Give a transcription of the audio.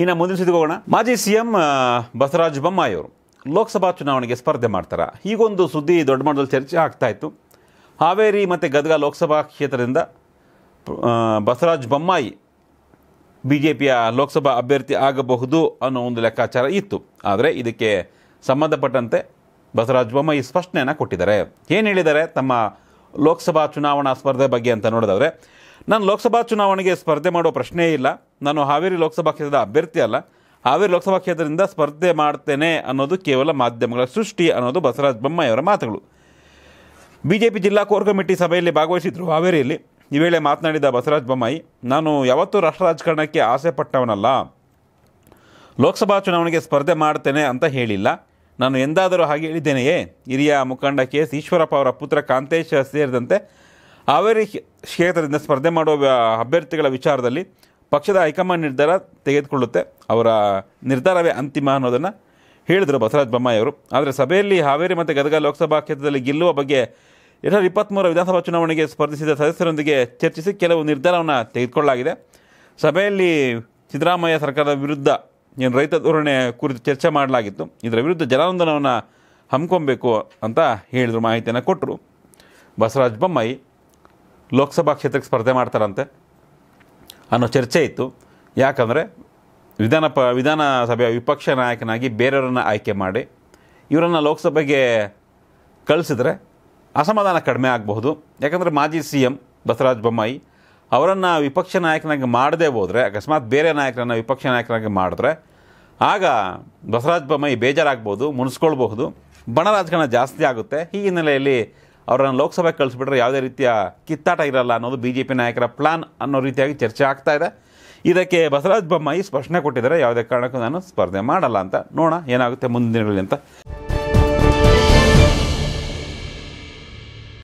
ಇನ್ನು ಮುಂದಿನ ಸುದ್ದಿಗೆ ಹೋಗೋಣ ಮಾಜಿ ಸಿಎಂ ಬಸವರಾಜ ಅವರು ಲೋಕಸಭಾ ಚುನಾವಣೆಗೆ ಸ್ಪರ್ಧೆ ಮಾಡ್ತಾರೆ ಹೀಗೊಂದು ಸುದ್ದಿ ದೊಡ್ಡ ಮಟ್ಟದಲ್ಲಿ ಚರ್ಚೆ ಆಗ್ತಾ ಇತ್ತು ಹಾವೇರಿ ಮತ್ತು ಗದಗ ಲೋಕಸಭಾ ಕ್ಷೇತ್ರದಿಂದ ಬಸವರಾಜ ಬೊಮ್ಮಾಯಿ ಬಿ ಜೆ ಪಿಯ ಲೋಕಸಭಾ ಅಭ್ಯರ್ಥಿ ಆಗಬಹುದು ಅನ್ನೋ ಒಂದು ಲೆಕ್ಕಾಚಾರ ಇತ್ತು ಆದರೆ ಇದಕ್ಕೆ ಸಂಬಂಧಪಟ್ಟಂತೆ ಬಸವರಾಜ ಬೊಮ್ಮಾಯಿ ಸ್ಪಷ್ಟನೆಯನ್ನು ಕೊಟ್ಟಿದ್ದಾರೆ ಏನು ಹೇಳಿದ್ದಾರೆ ತಮ್ಮ ಲೋಕಸಭಾ ಚುನಾವಣಾ ಸ್ಪರ್ಧೆ ಬಗ್ಗೆ ಅಂತ ನೋಡೋದಾದರೆ ನಾನು ಲೋಕಸಭಾ ಚುನಾವಣೆಗೆ ಸ್ಪರ್ಧೆ ಮಾಡೋ ಪ್ರಶ್ನೆಯೇ ಇಲ್ಲ ನಾನು ಹಾವೇರಿ ಲೋಕಸಭಾ ಕ್ಷೇತ್ರದ ಅಭ್ಯರ್ಥಿ ಅಲ್ಲ ಹಾವೇರಿ ಲೋಕಸಭಾ ಕ್ಷೇತ್ರದಿಂದ ಸ್ಪರ್ಧೆ ಮಾಡ್ತೇನೆ ಅನ್ನೋದು ಕೇವಲ ಮಾಧ್ಯಮಗಳ ಸೃಷ್ಟಿ ಅನ್ನೋದು ಬಸವರಾಜ ಬೊಮ್ಮಾಯಿಯವರ ಮಾತುಗಳು ಬಿಜೆಪಿ ಜಿಲ್ಲಾ ಕೋರ್ ಕಮಿಟಿ ಸಭೆಯಲ್ಲಿ ಭಾಗವಹಿಸಿದ್ರು ಹಾವೇರಿಯಲ್ಲಿ ಈ ವೇಳೆ ಮಾತನಾಡಿದ ಬಸವರಾಜ ಬೊಮ್ಮಾಯಿ ನಾನು ಯಾವತ್ತೂ ರಾಷ್ಟ್ರ ರಾಜಕಾರಣಕ್ಕೆ ಆಸೆ ಪಟ್ಟವನಲ್ಲ ಲೋಕಸಭಾ ಚುನಾವಣೆಗೆ ಸ್ಪರ್ಧೆ ಮಾಡ್ತೇನೆ ಅಂತ ಹೇಳಿಲ್ಲ ನಾನು ಎಂದಾದರೂ ಹಾಗೆ ಹೇಳಿದ್ದೇನೆಯೇ ಹಿರಿಯ ಮುಖಂಡ ಕೆ ಎಸ್ ಈಶ್ವರಪ್ಪ ಅವರ ಪುತ್ರ ಕಾಂತೇಶ್ ಸೇರಿದಂತೆ ಹಾವೇರಿ ಕ್ಷೇತ್ರದಿಂದ ಸ್ಪರ್ಧೆ ಮಾಡುವ ಅಭ್ಯರ್ಥಿಗಳ ವಿಚಾರದಲ್ಲಿ ಪಕ್ಷದ ಹೈಕಮಾಂಡ್ ನಿರ್ಧಾರ ತೆಗೆದುಕೊಳ್ಳುತ್ತೆ ಅವರ ನಿರ್ಧಾರವೇ ಅಂತಿಮ ಅನ್ನೋದನ್ನು ಹೇಳಿದರು ಬಸವರಾಜ ಬೊಮ್ಮಾಯಿ ಅವರು ಆದರೆ ಸಭೆಯಲ್ಲಿ ಹಾವೇರಿ ಮತ್ತು ಗದಗ ಲೋಕಸಭಾ ಕ್ಷೇತ್ರದಲ್ಲಿ ಗೆಲ್ಲುವ ಬಗ್ಗೆ ಎರಡು ಸಾವಿರದ ಇಪ್ಪತ್ತ್ಮೂರ ವಿಧಾನಸಭಾ ಚುನಾವಣೆಗೆ ಸ್ಪರ್ಧಿಸಿದ ಸದಸ್ಯರೊಂದಿಗೆ ಚರ್ಚಿಸಿ ಕೆಲವು ನಿರ್ಧಾರವನ್ನು ತೆಗೆದುಕೊಳ್ಳಲಾಗಿದೆ ಸಭೆಯಲ್ಲಿ ಸಿದ್ದರಾಮಯ್ಯ ಸರ್ಕಾರದ ವಿರುದ್ಧ ಏನು ರೈತ ಧೋರಣೆ ಕುರಿತು ಚರ್ಚೆ ಮಾಡಲಾಗಿತ್ತು ಇದರ ವಿರುದ್ಧ ಜನಾಂದೋಲನವನ್ನು ಹಮ್ಮಿಕೊಬೇಕು ಅಂತ ಹೇಳಿದರು ಮಾಹಿತಿಯನ್ನು ಕೊಟ್ಟರು ಬಸವರಾಜ ಬೊಮ್ಮಾಯಿ ಲೋಕಸಭಾ ಕ್ಷೇತ್ರಕ್ಕೆ ಸ್ಪರ್ಧೆ ಮಾಡ್ತಾರಂತೆ ಅನ್ನೋ ಚರ್ಚೆ ಇತ್ತು ಯಾಕಂದರೆ ವಿಧಾನ ಪ ವಿಧಾನಸಭೆಯ ವಿಪಕ್ಷ ನಾಯಕನಾಗಿ ಬೇರೆಯವರನ್ನು ಆಯ್ಕೆ ಮಾಡಿ ಇವರನ್ನು ಲೋಕಸಭೆಗೆ ಕಳಿಸಿದ್ರೆ ಅಸಮಾಧಾನ ಕಡಿಮೆ ಆಗಬಹುದು ಯಾಕಂದರೆ ಮಾಜಿ ಸಿ ಎಂ ಬಸವರಾಜ ಬೊಮ್ಮಾಯಿ ಅವರನ್ನು ವಿಪಕ್ಷ ನಾಯಕನಾಗಿ ಮಾಡದೇ ಹೋದರೆ ಅಕಸ್ಮಾತ್ ಬೇರೆ ನಾಯಕರನ್ನು ವಿಪಕ್ಷ ನಾಯಕನಾಗಿ ಮಾಡಿದ್ರೆ ಆಗ ಬಸವರಾಜ ಬೊಮ್ಮಾಯಿ ಬೇಜಾರಾಗ್ಬೋದು ಮುನಿಸ್ಕೊಳ್ಬಹುದು ಬಣ ರಾಜಕಾರಣ ಜಾಸ್ತಿ ಆಗುತ್ತೆ ಈ ಹಿನ್ನೆಲೆಯಲ್ಲಿ ಅವರನ್ನು ಲೋಕಸಭೆಗೆ ಕಳಿಸ್ಬಿಟ್ರೆ ಯಾವುದೇ ರೀತಿಯ ಕಿತ್ತಾಟ ಇರಲ್ಲ ಅನ್ನೋದು ಬಿ ಜೆ ಪಿ ನಾಯಕರ ಪ್ಲಾನ್ ಅನ್ನೋ ರೀತಿಯಾಗಿ ಚರ್ಚೆ ಆಗ್ತಾ ಇದೆ ಇದಕ್ಕೆ ಬಸವರಾಜ ಬೊಮ್ಮಾಯಿ ಸ್ಪಷ್ಟನೆ ಕೊಟ್ಟಿದ್ದಾರೆ ಯಾವುದೇ ಕಾರಣಕ್ಕೂ ನಾನು ಸ್ಪರ್ಧೆ ಮಾಡಲ್ಲ ಅಂತ ನೋಡೋಣ ಏನಾಗುತ್ತೆ ಮುಂದಿನ ದಿನಗಳಲ್ಲಿ ಅಂತ